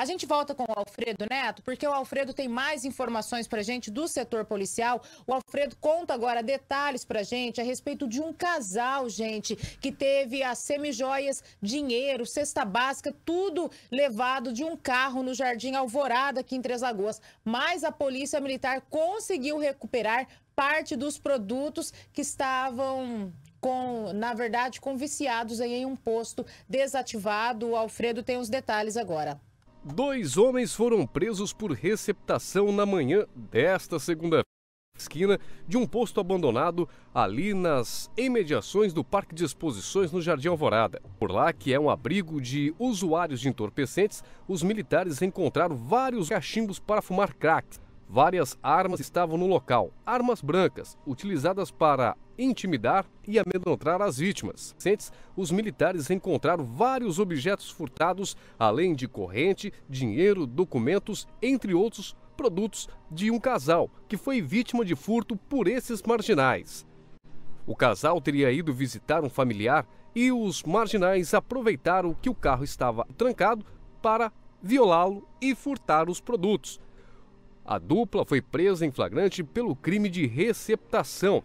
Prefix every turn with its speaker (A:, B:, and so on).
A: A gente volta com o Alfredo Neto, porque o Alfredo tem mais informações para gente do setor policial. O Alfredo conta agora detalhes para gente a respeito de um casal, gente, que teve as semijoias, dinheiro, cesta básica, tudo levado de um carro no Jardim Alvorada, aqui em Três Lagoas. Mas a Polícia Militar conseguiu recuperar parte dos produtos que estavam com, na verdade, com viciados em um posto desativado. O Alfredo tem os detalhes agora.
B: Dois homens foram presos por receptação na manhã desta segunda-feira, esquina de um posto abandonado ali nas imediações do Parque de Exposições no Jardim Alvorada. Por lá, que é um abrigo de usuários de entorpecentes, os militares encontraram vários cachimbos para fumar crack. Várias armas estavam no local, armas brancas, utilizadas para intimidar e amedrontar as vítimas. Sentes, os militares encontraram vários objetos furtados, além de corrente, dinheiro, documentos, entre outros produtos de um casal que foi vítima de furto por esses marginais. O casal teria ido visitar um familiar e os marginais aproveitaram que o carro estava trancado para violá-lo e furtar os produtos a dupla foi presa em flagrante pelo crime de receptação,